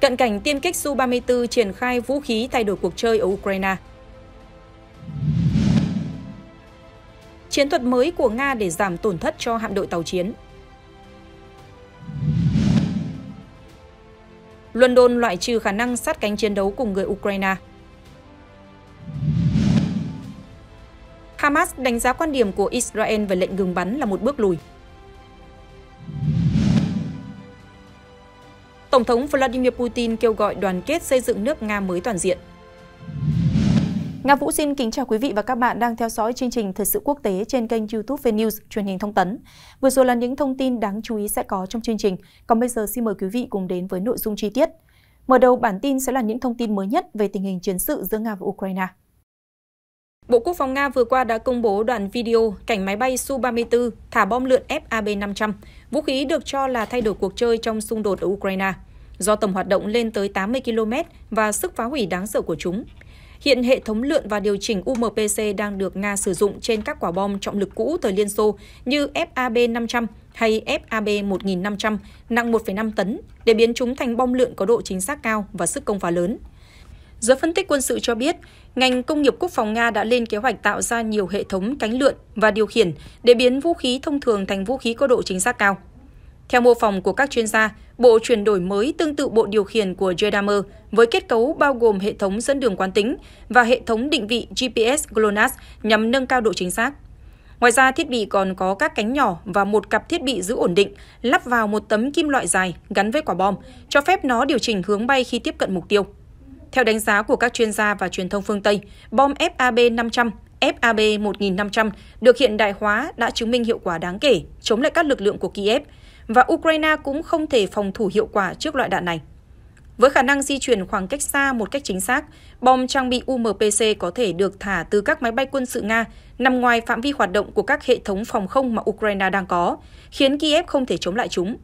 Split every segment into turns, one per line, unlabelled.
Cận cảnh tiêm kích Su-34 triển khai vũ khí thay đổi cuộc chơi ở Ukraine. Chiến thuật mới của Nga để giảm tổn thất cho hạm đội tàu chiến. London loại trừ khả năng sát cánh chiến đấu cùng người Ukraine. Hamas đánh giá quan điểm của Israel về lệnh ngừng bắn là một bước lùi. Tổng thống Vladimir Putin kêu gọi đoàn kết xây dựng nước Nga mới toàn diện. Nga Vũ xin kính chào quý vị và các bạn đang theo dõi chương trình Thời sự quốc tế trên kênh YouTube VNews truyền hình thông tấn. Vừa rồi là những thông tin đáng chú ý sẽ có trong chương trình, còn bây giờ xin mời quý vị cùng đến với nội dung chi tiết. Mở đầu bản tin sẽ là những thông tin mới nhất về tình hình chiến sự giữa Nga và Ukraine. Bộ Quốc phòng Nga vừa qua đã công bố đoạn video cảnh máy bay Su-34 thả bom lượn FAB-500, vũ khí được cho là thay đổi cuộc chơi trong xung đột ở Ukraine, do tầm hoạt động lên tới 80 km và sức phá hủy đáng sợ của chúng. Hiện hệ thống lượn và điều chỉnh UMPC đang được Nga sử dụng trên các quả bom trọng lực cũ thời Liên Xô như FAB-500 hay FAB-1500 nặng 1,5 tấn để biến chúng thành bom lượn có độ chính xác cao và sức công phá lớn. Giới phân tích quân sự cho biết, ngành công nghiệp quốc phòng Nga đã lên kế hoạch tạo ra nhiều hệ thống cánh lượn và điều khiển để biến vũ khí thông thường thành vũ khí có độ chính xác cao. Theo mô phỏng của các chuyên gia, bộ chuyển đổi mới tương tự bộ điều khiển của Jedimer với kết cấu bao gồm hệ thống dẫn đường quán tính và hệ thống định vị GPS GLONASS nhằm nâng cao độ chính xác. Ngoài ra, thiết bị còn có các cánh nhỏ và một cặp thiết bị giữ ổn định lắp vào một tấm kim loại dài gắn với quả bom, cho phép nó điều chỉnh hướng bay khi tiếp cận mục tiêu. Theo đánh giá của các chuyên gia và truyền thông phương Tây, bom FAB 500, FAB 1500 được hiện đại hóa đã chứng minh hiệu quả đáng kể chống lại các lực lượng của Kiev và Ukraine cũng không thể phòng thủ hiệu quả trước loại đạn này. Với khả năng di chuyển khoảng cách xa một cách chính xác, bom trang bị UMPC có thể được thả từ các máy bay quân sự Nga nằm ngoài phạm vi hoạt động của các hệ thống phòng không mà Ukraine đang có, khiến Kiev không thể chống lại chúng.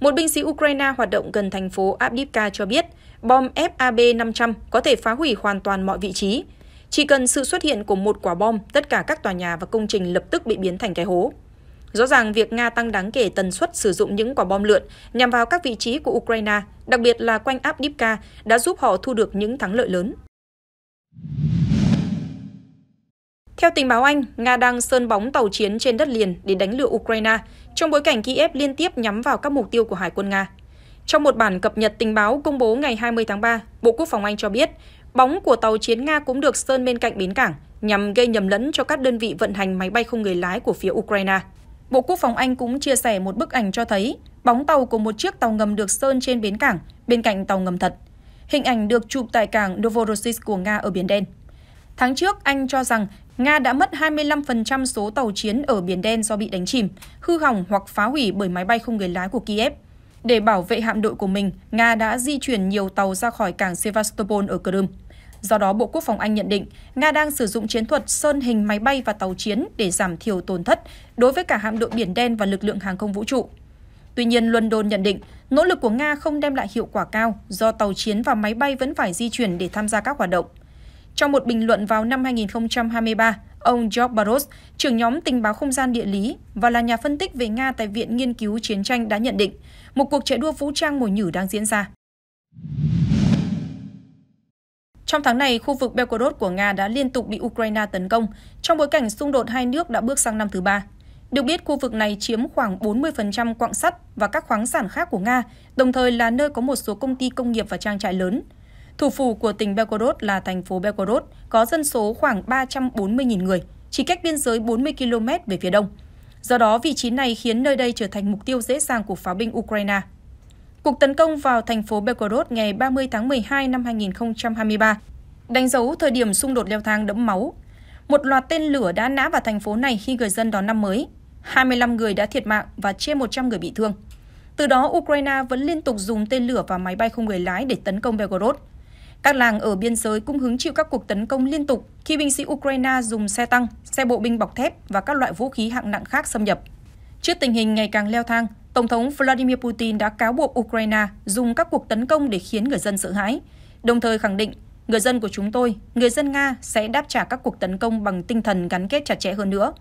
Một binh sĩ Ukraine hoạt động gần thành phố Abdivka cho biết, bom FAB 500 có thể phá hủy hoàn toàn mọi vị trí. Chỉ cần sự xuất hiện của một quả bom, tất cả các tòa nhà và công trình lập tức bị biến thành cái hố. Rõ ràng việc Nga tăng đáng kể tần suất sử dụng những quả bom lượn nhằm vào các vị trí của Ukraine, đặc biệt là quanh áp Abdivka, đã giúp họ thu được những thắng lợi lớn. Theo tình báo Anh, Nga đang sơn bóng tàu chiến trên đất liền để đánh lửa Ukraine trong bối cảnh Kiev liên tiếp nhắm vào các mục tiêu của Hải quân Nga. Trong một bản cập nhật tình báo công bố ngày 20 tháng 3, Bộ Quốc phòng Anh cho biết, bóng của tàu chiến Nga cũng được sơn bên cạnh bến cảng nhằm gây nhầm lẫn cho các đơn vị vận hành máy bay không người lái của phía Ukraine. Bộ Quốc phòng Anh cũng chia sẻ một bức ảnh cho thấy bóng tàu của một chiếc tàu ngầm được sơn trên bến cảng, bên cạnh tàu ngầm thật. Hình ảnh được chụp tại cảng Novorossiysk của Nga ở Biển Đen. Tháng trước, Anh cho rằng Nga đã mất 25% số tàu chiến ở Biển Đen do bị đánh chìm, hư hỏng hoặc phá hủy bởi máy bay không người lái của Kiev. Để bảo vệ hạm đội của mình, Nga đã di chuyển nhiều tàu ra khỏi cảng Sevastopol ở Crimea. Do đó, Bộ Quốc phòng Anh nhận định Nga đang sử dụng chiến thuật sơn hình máy bay và tàu chiến để giảm thiểu tổn thất đối với cả hạm đội Biển Đen và lực lượng hàng không vũ trụ. Tuy nhiên, London nhận định nỗ lực của Nga không đem lại hiệu quả cao do tàu chiến và máy bay vẫn phải di chuyển để tham gia các hoạt động. Trong một bình luận vào năm 2023, ông George Barros, trưởng nhóm tình báo không gian địa lý và là nhà phân tích về Nga tại Viện Nghiên cứu Chiến tranh đã nhận định – một cuộc chạy đua vũ trang mồi nhử đang diễn ra. Trong tháng này, khu vực Belgorod của Nga đã liên tục bị Ukraine tấn công, trong bối cảnh xung đột hai nước đã bước sang năm thứ ba. Được biết, khu vực này chiếm khoảng 40% quặng sắt và các khoáng sản khác của Nga, đồng thời là nơi có một số công ty công nghiệp và trang trại lớn. Thủ phủ của tỉnh Belgorod là thành phố Belgorod, có dân số khoảng 340.000 người, chỉ cách biên giới 40 km về phía đông. Do đó, vị trí này khiến nơi đây trở thành mục tiêu dễ dàng của pháo binh Ukraine. Cuộc tấn công vào thành phố Belgorod ngày 30 tháng 12 năm 2023 đánh dấu thời điểm xung đột leo thang đẫm máu. Một loạt tên lửa đã nã vào thành phố này khi người dân đón năm mới. 25 người đã thiệt mạng và trên 100 người bị thương. Từ đó, Ukraine vẫn liên tục dùng tên lửa và máy bay không người lái để tấn công Belgorod, các làng ở biên giới cũng hứng chịu các cuộc tấn công liên tục khi binh sĩ Ukraine dùng xe tăng, xe bộ binh bọc thép và các loại vũ khí hạng nặng khác xâm nhập. Trước tình hình ngày càng leo thang, Tổng thống Vladimir Putin đã cáo buộc Ukraine dùng các cuộc tấn công để khiến người dân sợ hãi, đồng thời khẳng định người dân của chúng tôi, người dân Nga sẽ đáp trả các cuộc tấn công bằng tinh thần gắn kết chặt chẽ hơn nữa.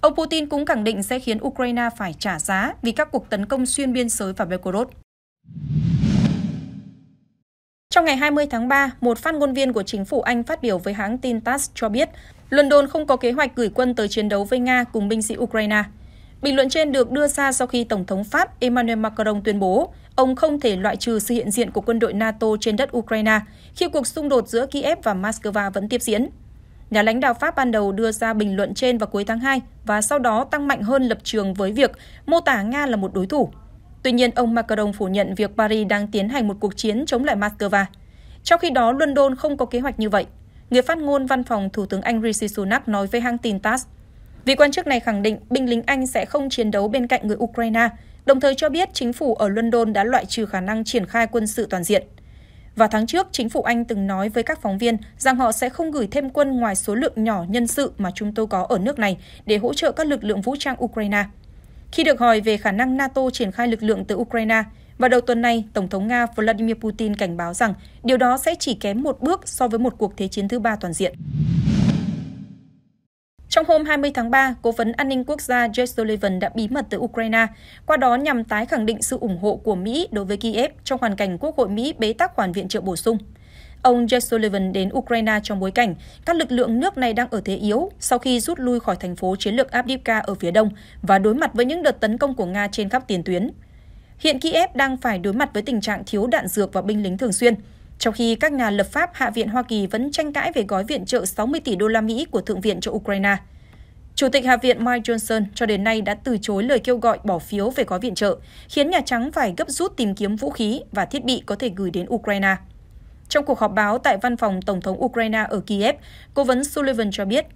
Ông Putin cũng khẳng định sẽ khiến Ukraine phải trả giá vì các cuộc tấn công xuyên biên giới vào Belgorod. Trong ngày 20 tháng 3, một phát ngôn viên của chính phủ Anh phát biểu với hãng tin TASS cho biết London không có kế hoạch gửi quân tới chiến đấu với Nga cùng binh sĩ Ukraine. Bình luận trên được đưa ra sau khi Tổng thống Pháp Emmanuel Macron tuyên bố ông không thể loại trừ sự hiện diện của quân đội NATO trên đất Ukraine khi cuộc xung đột giữa Kiev và Moscow vẫn tiếp diễn. Nhà lãnh đạo Pháp ban đầu đưa ra bình luận trên vào cuối tháng 2 và sau đó tăng mạnh hơn lập trường với việc mô tả Nga là một đối thủ. Tuy nhiên, ông Macron phủ nhận việc Paris đang tiến hành một cuộc chiến chống lại Moscow. Trong khi đó, London không có kế hoạch như vậy. Người phát ngôn văn phòng Thủ tướng Anh Rishi Sunak nói với hãng tin TASS. Vị quan chức này khẳng định binh lính Anh sẽ không chiến đấu bên cạnh người Ukraine, đồng thời cho biết chính phủ ở London đã loại trừ khả năng triển khai quân sự toàn diện. Vào tháng trước, chính phủ Anh từng nói với các phóng viên rằng họ sẽ không gửi thêm quân ngoài số lượng nhỏ nhân sự mà chúng tôi có ở nước này để hỗ trợ các lực lượng vũ trang Ukraine. Khi được hỏi về khả năng NATO triển khai lực lượng từ Ukraine, vào đầu tuần này, Tổng thống Nga Vladimir Putin cảnh báo rằng điều đó sẽ chỉ kém một bước so với một cuộc thế chiến thứ ba toàn diện. Trong hôm 20 tháng 3, Cố vấn An ninh Quốc gia Jake Sullivan đã bí mật tới Ukraine, qua đó nhằm tái khẳng định sự ủng hộ của Mỹ đối với Kyiv trong hoàn cảnh Quốc hội Mỹ bế tắc khoản viện trợ bổ sung. Ông Jake Sullivan đến Ukraine trong bối cảnh các lực lượng nước này đang ở thế yếu sau khi rút lui khỏi thành phố chiến lược Avdiivka ở phía đông và đối mặt với những đợt tấn công của Nga trên khắp tiền tuyến. Hiện Kiev đang phải đối mặt với tình trạng thiếu đạn dược và binh lính thường xuyên, trong khi các nhà lập pháp Hạ viện Hoa Kỳ vẫn tranh cãi về gói viện trợ 60 tỷ đô la Mỹ của Thượng viện cho Ukraine. Chủ tịch Hạ viện Mike Johnson cho đến nay đã từ chối lời kêu gọi bỏ phiếu về gói viện trợ, khiến Nhà Trắng phải gấp rút tìm kiếm vũ khí và thiết bị có thể gửi đến Ukraine. Trong cuộc họp báo tại văn phòng Tổng thống Ukraine ở Kiev, cố vấn Sullivan cho biết,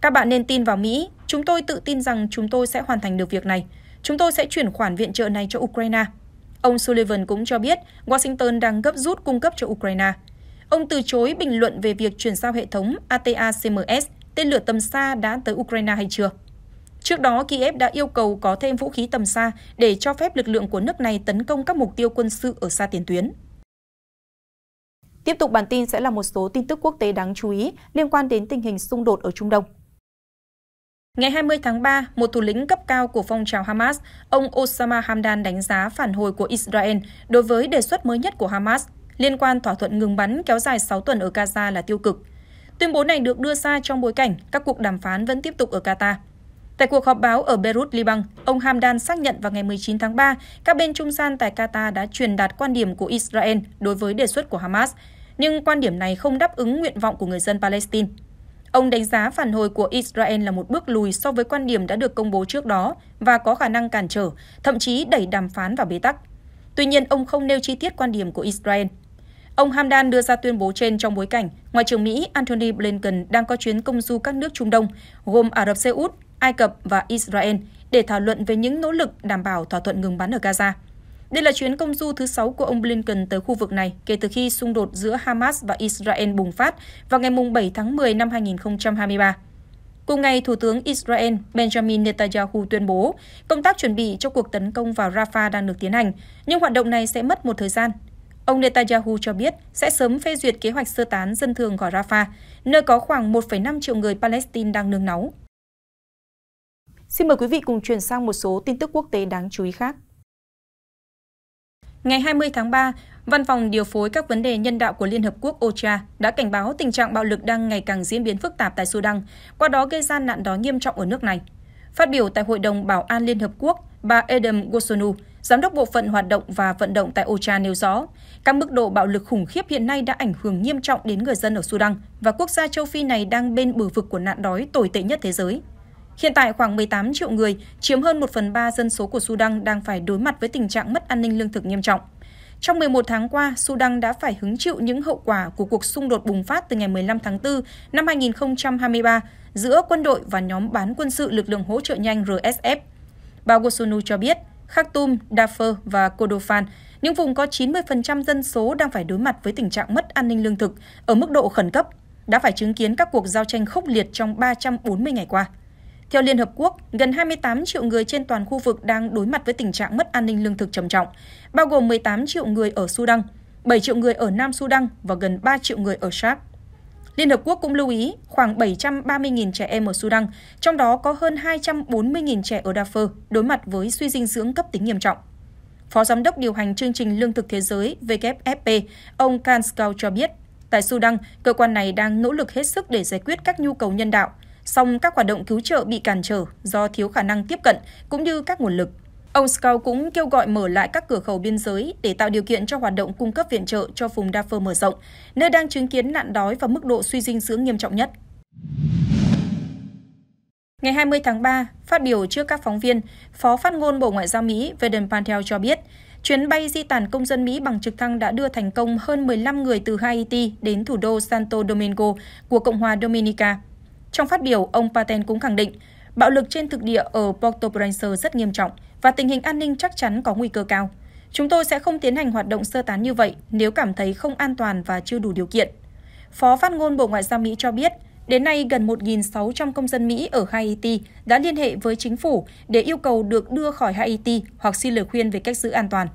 các bạn nên tin vào Mỹ, chúng tôi tự tin rằng chúng tôi sẽ hoàn thành được việc này. Chúng tôi sẽ chuyển khoản viện trợ này cho Ukraine. Ông Sullivan cũng cho biết Washington đang gấp rút cung cấp cho Ukraine. Ông từ chối bình luận về việc chuyển giao hệ thống ATACMS tên lửa tầm xa đã tới Ukraine hay chưa. Trước đó, Kiev đã yêu cầu có thêm vũ khí tầm xa để cho phép lực lượng của nước này tấn công các mục tiêu quân sự ở xa tiền tuyến. Tiếp tục bản tin sẽ là một số tin tức quốc tế đáng chú ý liên quan đến tình hình xung đột ở Trung Đông. Ngày 20 tháng 3, một thủ lĩnh cấp cao của phong trào Hamas, ông Osama Hamdan đánh giá phản hồi của Israel đối với đề xuất mới nhất của Hamas liên quan thỏa thuận ngừng bắn kéo dài 6 tuần ở Gaza là tiêu cực. Tuyên bố này được đưa ra trong bối cảnh các cuộc đàm phán vẫn tiếp tục ở Qatar. Tại cuộc họp báo ở Beirut, Liban, ông Hamdan xác nhận vào ngày 19 tháng 3, các bên trung gian tại Qatar đã truyền đạt quan điểm của Israel đối với đề xuất của Hamas nhưng quan điểm này không đáp ứng nguyện vọng của người dân Palestine. Ông đánh giá phản hồi của Israel là một bước lùi so với quan điểm đã được công bố trước đó và có khả năng cản trở, thậm chí đẩy đàm phán vào bế tắc. Tuy nhiên, ông không nêu chi tiết quan điểm của Israel. Ông Hamdan đưa ra tuyên bố trên trong bối cảnh Ngoại trưởng Mỹ Antony Blinken đang có chuyến công du các nước Trung Đông, gồm Ả Rập Xê Út, Ai Cập và Israel, để thảo luận về những nỗ lực đảm bảo thỏa thuận ngừng bắn ở Gaza. Đây là chuyến công du thứ 6 của ông Blinken tới khu vực này kể từ khi xung đột giữa Hamas và Israel bùng phát vào ngày 7 tháng 10 năm 2023. Cùng ngày, Thủ tướng Israel Benjamin Netanyahu tuyên bố công tác chuẩn bị cho cuộc tấn công vào Rafah đang được tiến hành, nhưng hoạt động này sẽ mất một thời gian. Ông Netanyahu cho biết sẽ sớm phê duyệt kế hoạch sơ tán dân thường khỏi Rafah, nơi có khoảng 1,5 triệu người Palestine đang nương náu. Xin mời quý vị cùng chuyển sang một số tin tức quốc tế đáng chú ý khác. Ngày 20 tháng 3, Văn phòng điều phối các vấn đề nhân đạo của Liên Hợp Quốc OCHA đã cảnh báo tình trạng bạo lực đang ngày càng diễn biến phức tạp tại Sudan, qua đó gây ra nạn đói nghiêm trọng ở nước này. Phát biểu tại Hội đồng Bảo an Liên Hợp Quốc, bà Adam Gosonu, giám đốc bộ phận hoạt động và vận động tại OCHA nêu rõ, các mức độ bạo lực khủng khiếp hiện nay đã ảnh hưởng nghiêm trọng đến người dân ở Sudan và quốc gia châu Phi này đang bên bờ vực của nạn đói tồi tệ nhất thế giới. Hiện tại khoảng 18 triệu người, chiếm hơn 1 phần 3 dân số của Sudan đang phải đối mặt với tình trạng mất an ninh lương thực nghiêm trọng. Trong 11 tháng qua, Sudan đã phải hứng chịu những hậu quả của cuộc xung đột bùng phát từ ngày 15 tháng 4 năm 2023 giữa quân đội và nhóm bán quân sự lực lượng hỗ trợ nhanh RSF. Bà Gosunu cho biết, Khartoum, Darfur và Kordofan, những vùng có 90% dân số đang phải đối mặt với tình trạng mất an ninh lương thực ở mức độ khẩn cấp, đã phải chứng kiến các cuộc giao tranh khốc liệt trong 340 ngày qua. Theo Liên Hợp Quốc, gần 28 triệu người trên toàn khu vực đang đối mặt với tình trạng mất an ninh lương thực trầm trọng, bao gồm 18 triệu người ở Sudan, 7 triệu người ở Nam Sudan và gần 3 triệu người ở Chad. Liên Hợp Quốc cũng lưu ý khoảng 730.000 trẻ em ở Sudan, trong đó có hơn 240.000 trẻ ở Darfur đối mặt với suy dinh dưỡng cấp tính nghiêm trọng. Phó Giám đốc điều hành chương trình Lương thực Thế giới WFP, ông Kanskau cho biết, tại Sudan, cơ quan này đang nỗ lực hết sức để giải quyết các nhu cầu nhân đạo, song các hoạt động cứu trợ bị cản trở do thiếu khả năng tiếp cận cũng như các nguồn lực. Ông Skau cũng kêu gọi mở lại các cửa khẩu biên giới để tạo điều kiện cho hoạt động cung cấp viện trợ cho vùng Darfur mở rộng, nơi đang chứng kiến nạn đói và mức độ suy dinh dưỡng nghiêm trọng nhất. Ngày 20 tháng 3, phát biểu trước các phóng viên, Phó phát ngôn Bộ Ngoại giao Mỹ Vedant Patel cho biết, chuyến bay di tản công dân Mỹ bằng trực thăng đã đưa thành công hơn 15 người từ Haiti đến thủ đô Santo Domingo của Cộng hòa Dominica. Trong phát biểu, ông Paten cũng khẳng định, bạo lực trên thực địa ở Port-au-Prince rất nghiêm trọng và tình hình an ninh chắc chắn có nguy cơ cao. Chúng tôi sẽ không tiến hành hoạt động sơ tán như vậy nếu cảm thấy không an toàn và chưa đủ điều kiện. Phó phát ngôn Bộ Ngoại giao Mỹ cho biết, đến nay gần 1.600 công dân Mỹ ở Haiti đã liên hệ với chính phủ để yêu cầu được đưa khỏi Haiti hoặc xin lời khuyên về cách giữ an toàn.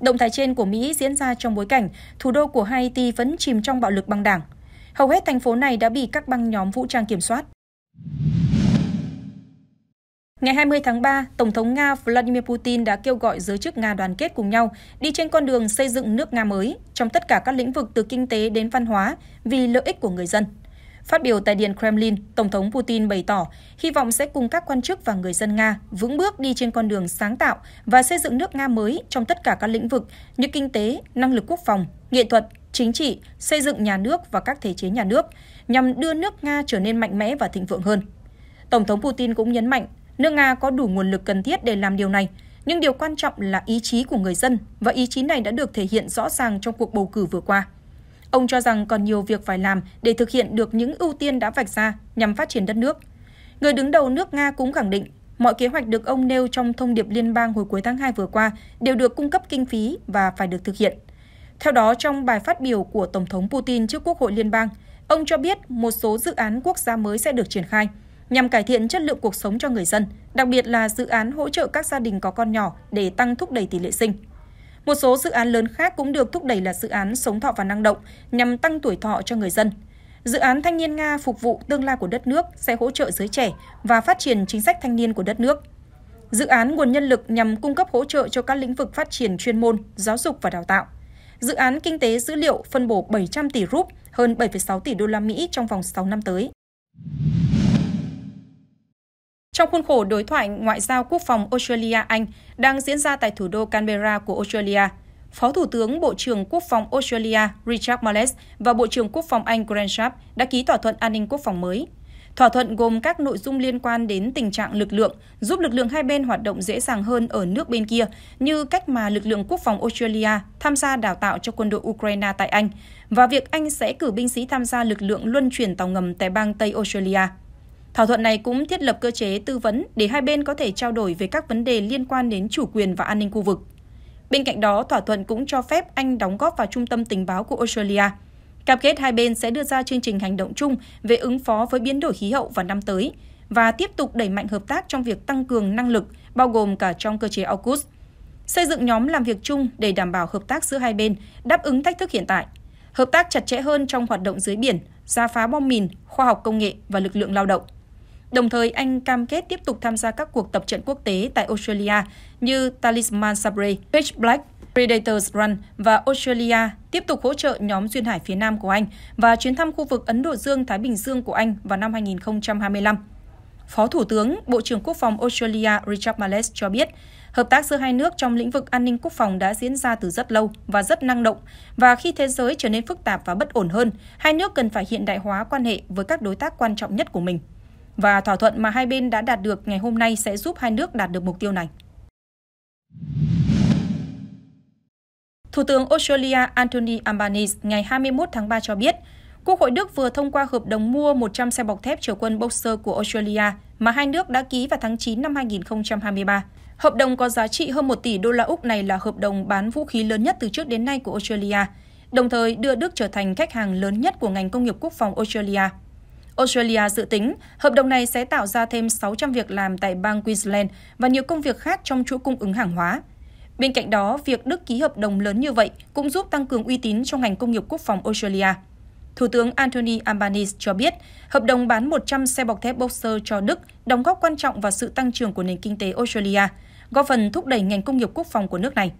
Động thái trên của Mỹ diễn ra trong bối cảnh thủ đô của Haiti vẫn chìm trong bạo lực băng đảng. Hầu hết thành phố này đã bị các băng nhóm vũ trang kiểm soát. Ngày 20 tháng 3, Tổng thống Nga Vladimir Putin đã kêu gọi giới chức Nga đoàn kết cùng nhau đi trên con đường xây dựng nước Nga mới trong tất cả các lĩnh vực từ kinh tế đến văn hóa vì lợi ích của người dân. Phát biểu tại Điện Kremlin, Tổng thống Putin bày tỏ hy vọng sẽ cùng các quan chức và người dân Nga vững bước đi trên con đường sáng tạo và xây dựng nước Nga mới trong tất cả các lĩnh vực như kinh tế, năng lực quốc phòng, nghệ thuật, chính trị, xây dựng nhà nước và các thể chế nhà nước, nhằm đưa nước Nga trở nên mạnh mẽ và thịnh vượng hơn. Tổng thống Putin cũng nhấn mạnh, nước Nga có đủ nguồn lực cần thiết để làm điều này, nhưng điều quan trọng là ý chí của người dân và ý chí này đã được thể hiện rõ ràng trong cuộc bầu cử vừa qua. Ông cho rằng còn nhiều việc phải làm để thực hiện được những ưu tiên đã vạch ra nhằm phát triển đất nước. Người đứng đầu nước Nga cũng khẳng định mọi kế hoạch được ông nêu trong thông điệp liên bang hồi cuối tháng 2 vừa qua đều được cung cấp kinh phí và phải được thực hiện. Theo đó, trong bài phát biểu của Tổng thống Putin trước Quốc hội Liên bang, ông cho biết một số dự án quốc gia mới sẽ được triển khai nhằm cải thiện chất lượng cuộc sống cho người dân, đặc biệt là dự án hỗ trợ các gia đình có con nhỏ để tăng thúc đẩy tỷ lệ sinh. Một số dự án lớn khác cũng được thúc đẩy là dự án sống thọ và năng động nhằm tăng tuổi thọ cho người dân. Dự án Thanh niên Nga phục vụ tương lai của đất nước sẽ hỗ trợ giới trẻ và phát triển chính sách thanh niên của đất nước. Dự án nguồn nhân lực nhằm cung cấp hỗ trợ cho các lĩnh vực phát triển chuyên môn, giáo dục và đào tạo. Dự án kinh tế dữ liệu phân bổ 700 tỷ rúp, hơn 7,6 tỷ đô la Mỹ trong vòng 6 năm tới. Trong khuôn khổ đối thoại ngoại giao quốc phòng Australia-Anh đang diễn ra tại thủ đô Canberra của Australia, Phó Thủ tướng Bộ trưởng Quốc phòng Australia Richard Marles và Bộ trưởng Quốc phòng Anh Grant Sharp đã ký thỏa thuận an ninh quốc phòng mới. Thỏa thuận gồm các nội dung liên quan đến tình trạng lực lượng, giúp lực lượng hai bên hoạt động dễ dàng hơn ở nước bên kia, như cách mà lực lượng quốc phòng Australia tham gia đào tạo cho quân đội Ukraine tại Anh và việc Anh sẽ cử binh sĩ tham gia lực lượng luân chuyển tàu ngầm tại bang Tây Australia. Thỏa thuận này cũng thiết lập cơ chế tư vấn để hai bên có thể trao đổi về các vấn đề liên quan đến chủ quyền và an ninh khu vực. Bên cạnh đó, thỏa thuận cũng cho phép Anh đóng góp vào trung tâm tình báo của Australia. Cam kết hai bên sẽ đưa ra chương trình hành động chung về ứng phó với biến đổi khí hậu vào năm tới và tiếp tục đẩy mạnh hợp tác trong việc tăng cường năng lực, bao gồm cả trong cơ chế AUKUS. Xây dựng nhóm làm việc chung để đảm bảo hợp tác giữa hai bên đáp ứng thách thức hiện tại, hợp tác chặt chẽ hơn trong hoạt động dưới biển, gia phá bom mìn, khoa học công nghệ và lực lượng lao động. Đồng thời, anh cam kết tiếp tục tham gia các cuộc tập trận quốc tế tại Australia như Talisman Sabre, Pitch Black, Predators Run và Australia tiếp tục hỗ trợ nhóm duyên hải phía Nam của Anh và chuyến thăm khu vực Ấn Độ Dương-Thái Bình Dương của Anh vào năm 2025. Phó Thủ tướng, Bộ trưởng Quốc phòng Australia Richard Marles cho biết, hợp tác giữa hai nước trong lĩnh vực an ninh quốc phòng đã diễn ra từ rất lâu và rất năng động, và khi thế giới trở nên phức tạp và bất ổn hơn, hai nước cần phải hiện đại hóa quan hệ với các đối tác quan trọng nhất của mình và thỏa thuận mà hai bên đã đạt được ngày hôm nay sẽ giúp hai nước đạt được mục tiêu này. Thủ tướng Australia Anthony Albanese ngày 21 tháng 3 cho biết, Quốc hội Đức vừa thông qua hợp đồng mua 100 xe bọc thép chở quân Boxer của Australia mà hai nước đã ký vào tháng 9 năm 2023. Hợp đồng có giá trị hơn 1 tỷ đô la Úc này là hợp đồng bán vũ khí lớn nhất từ trước đến nay của Australia, đồng thời đưa Đức trở thành khách hàng lớn nhất của ngành công nghiệp quốc phòng Australia. Australia dự tính hợp đồng này sẽ tạo ra thêm 600 việc làm tại bang Queensland và nhiều công việc khác trong chuỗi cung ứng hàng hóa. Bên cạnh đó, việc Đức ký hợp đồng lớn như vậy cũng giúp tăng cường uy tín trong ngành công nghiệp quốc phòng Australia. Thủ tướng Anthony Albanese cho biết, hợp đồng bán 100 xe bọc thép Boxer cho Đức đóng góp quan trọng vào sự tăng trưởng của nền kinh tế Australia, góp phần thúc đẩy ngành công nghiệp quốc phòng của nước này.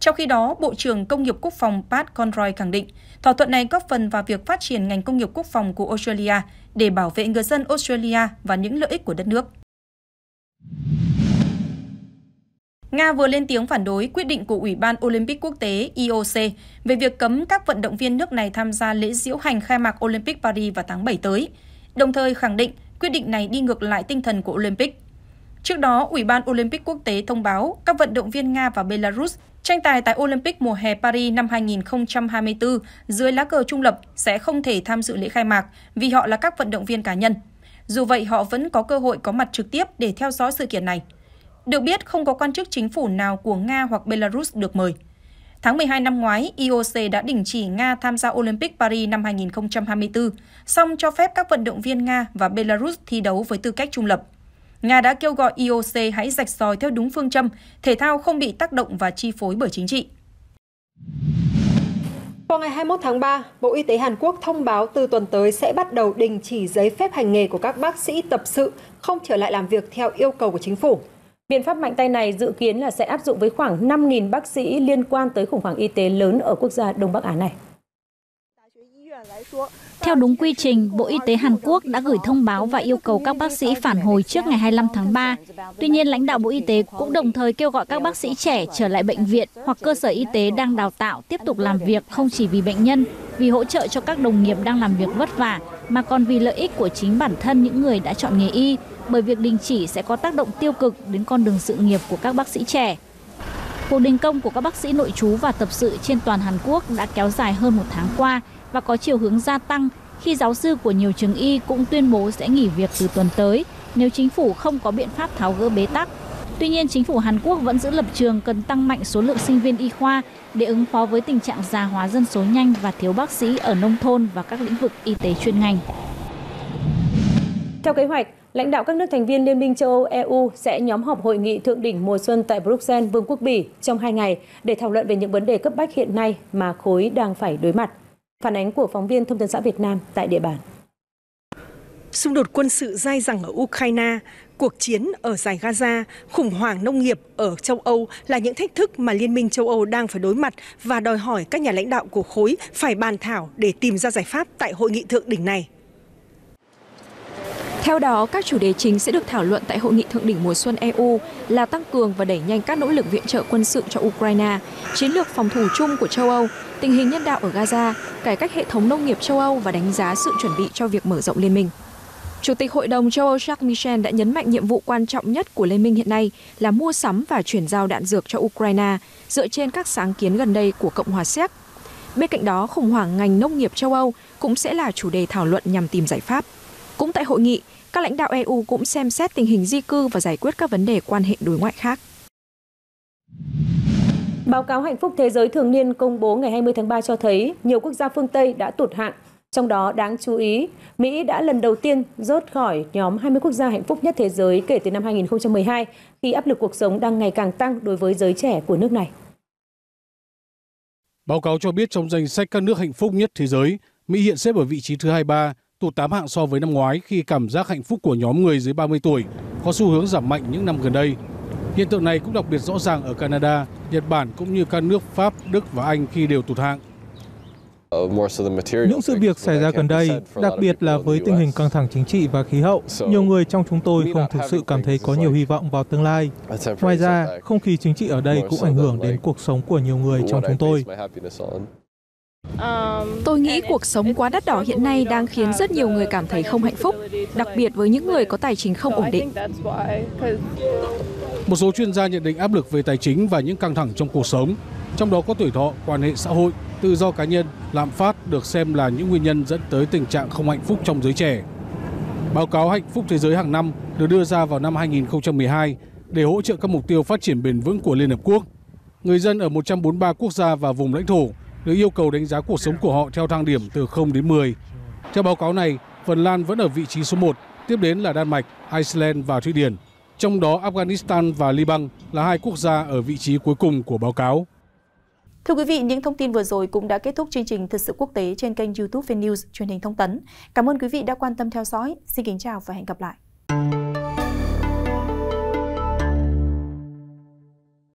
Trong khi đó, Bộ trưởng Công nghiệp Quốc phòng Pat Conroy khẳng định, thỏa thuận này góp phần vào việc phát triển ngành công nghiệp quốc phòng của Australia để bảo vệ người dân Australia và những lợi ích của đất nước. Nga vừa lên tiếng phản đối quyết định của Ủy ban Olympic Quốc tế IOC e về việc cấm các vận động viên nước này tham gia lễ diễu hành khai mạc Olympic Paris vào tháng 7 tới, đồng thời khẳng định quyết định này đi ngược lại tinh thần của Olympic. Trước đó, Ủy ban Olympic Quốc tế thông báo các vận động viên Nga và Belarus Tranh tài tại Olympic mùa hè Paris năm 2024 dưới lá cờ trung lập sẽ không thể tham dự lễ khai mạc vì họ là các vận động viên cá nhân. Dù vậy, họ vẫn có cơ hội có mặt trực tiếp để theo dõi sự kiện này. Được biết, không có quan chức chính phủ nào của Nga hoặc Belarus được mời. Tháng 12 năm ngoái, IOC đã đình chỉ Nga tham gia Olympic Paris năm 2024, song cho phép các vận động viên Nga và Belarus thi đấu với tư cách trung lập. Nga đã kêu gọi IOC e hãy rạch sòi theo đúng phương châm, thể thao không bị tác động và chi phối bởi chính trị. Vào ngày 21 tháng 3, Bộ Y tế Hàn Quốc thông báo từ tuần tới sẽ bắt đầu đình chỉ giấy phép hành nghề của các bác sĩ tập sự không trở lại làm việc theo yêu cầu của chính phủ. Biện pháp mạnh tay này dự kiến là sẽ áp dụng với khoảng 5.000 bác sĩ liên quan tới khủng hoảng y tế lớn ở quốc gia Đông Bắc Á này. Theo đúng quy trình, Bộ Y tế Hàn Quốc đã gửi thông báo và yêu cầu các bác sĩ phản hồi trước ngày 25 tháng 3. Tuy nhiên, lãnh đạo Bộ Y tế cũng đồng thời kêu gọi các bác sĩ trẻ trở lại bệnh viện hoặc cơ sở y tế đang đào tạo tiếp tục làm việc không chỉ vì bệnh nhân, vì hỗ trợ cho các đồng nghiệp đang làm việc vất vả, mà còn vì lợi ích của chính bản thân những người đã chọn nghề y, bởi việc đình chỉ sẽ có tác động tiêu cực đến con đường sự nghiệp của các bác sĩ trẻ. Cuộc đình công của các bác sĩ nội trú và tập sự trên toàn Hàn Quốc đã kéo dài hơn một tháng qua, và có chiều hướng gia tăng khi giáo sư của nhiều trường y cũng tuyên bố sẽ nghỉ việc từ tuần tới nếu chính phủ không có biện pháp tháo gỡ bế tắc. Tuy nhiên, chính phủ Hàn Quốc vẫn giữ lập trường cần tăng mạnh số lượng sinh viên y khoa để ứng phó với tình trạng già hóa dân số nhanh và thiếu bác sĩ ở nông thôn và các lĩnh vực y tế chuyên ngành. Theo kế hoạch, lãnh đạo các nước thành viên Liên minh châu Âu EU sẽ nhóm họp hội nghị thượng đỉnh mùa xuân tại Bruxelles, Vương quốc Bỉ trong 2 ngày để thảo luận về những vấn đề cấp bách hiện nay mà khối đang phải đối mặt. Phản ánh của phóng viên Thông tấn xã Việt Nam tại địa bàn. Xung đột quân sự dai dẳng ở Ukraine, cuộc chiến ở giải Gaza, khủng hoảng nông nghiệp ở châu Âu là những thách thức mà Liên minh châu Âu đang phải đối mặt và đòi hỏi các nhà lãnh đạo của khối phải bàn thảo để tìm ra giải pháp tại hội nghị thượng đỉnh này. Theo đó, các chủ đề chính sẽ được thảo luận tại hội nghị thượng đỉnh mùa xuân EU là tăng cường và đẩy nhanh các nỗ lực viện trợ quân sự cho Ukraine, chiến lược phòng thủ chung của châu Âu, tình hình nhân đạo ở Gaza, cải cách hệ thống nông nghiệp châu Âu và đánh giá sự chuẩn bị cho việc mở rộng liên minh. Chủ tịch Hội đồng châu Âu Jacques Michel đã nhấn mạnh nhiệm vụ quan trọng nhất của liên minh hiện nay là mua sắm và chuyển giao đạn dược cho Ukraine dựa trên các sáng kiến gần đây của Cộng hòa Séc. Bên cạnh đó, khủng hoảng ngành nông nghiệp châu Âu cũng sẽ là chủ đề thảo luận nhằm tìm giải pháp hội nghị, các lãnh đạo EU cũng xem xét tình hình di cư và giải quyết các vấn đề quan hệ đối ngoại khác. Báo cáo Hạnh phúc Thế giới thường niên công bố ngày 20 tháng 3 cho thấy nhiều quốc gia phương Tây đã tụt hạng. Trong đó đáng chú ý, Mỹ đã lần đầu tiên rớt khỏi nhóm 20 quốc gia hạnh phúc nhất thế giới kể từ năm 2012 khi áp lực cuộc sống đang ngày càng tăng đối với giới trẻ của nước này.
Báo cáo cho biết trong danh sách các nước hạnh phúc nhất thế giới, Mỹ hiện xếp ở vị trí thứ 23 tụt 8 hạng so với năm ngoái khi cảm giác hạnh phúc của nhóm người dưới 30 tuổi có xu hướng giảm mạnh những năm gần đây. Hiện tượng này cũng đặc biệt rõ ràng ở Canada, Nhật Bản cũng như các nước Pháp, Đức và Anh khi đều tụt hạng. Ờ, những sự việc xảy ra gần đây, đặc biệt là với tình hình căng thẳng chính trị và khí hậu, nhiều người trong chúng tôi không thực sự cảm thấy có nhiều hy vọng vào tương lai. Ngoài ra, không khí chính trị ở đây cũng ảnh hưởng đến cuộc sống của nhiều người trong chúng tôi.
Tôi nghĩ cuộc sống quá đắt đỏ hiện nay đang khiến rất nhiều người cảm thấy không hạnh phúc, đặc biệt với những người có tài chính không ổn định. Một số chuyên
gia nhận định áp lực về tài chính và những căng thẳng trong cuộc sống, trong đó có tuổi thọ, quan hệ xã hội, tự do cá nhân, lạm phát được xem là những nguyên nhân dẫn tới tình trạng không hạnh phúc trong giới trẻ. Báo cáo Hạnh phúc Thế giới hàng năm được đưa ra vào năm 2012 để hỗ trợ các mục tiêu phát triển bền vững của Liên Hợp Quốc. Người dân ở 143 quốc gia và vùng lãnh thổ được yêu cầu đánh giá cuộc sống của họ theo thang điểm từ 0 đến 10. Theo báo cáo này, Phần Lan vẫn ở vị trí số 1, tiếp đến là Đan Mạch, Iceland và Thụy Điển. Trong đó Afghanistan và Liban là hai quốc gia ở vị trí cuối cùng của báo cáo.
Thưa quý vị, những thông tin vừa rồi cũng đã kết thúc chương trình Thực sự quốc tế trên kênh YouTube News, truyền hình thông tấn. Cảm ơn quý vị đã quan tâm theo dõi. Xin kính chào và hẹn gặp lại.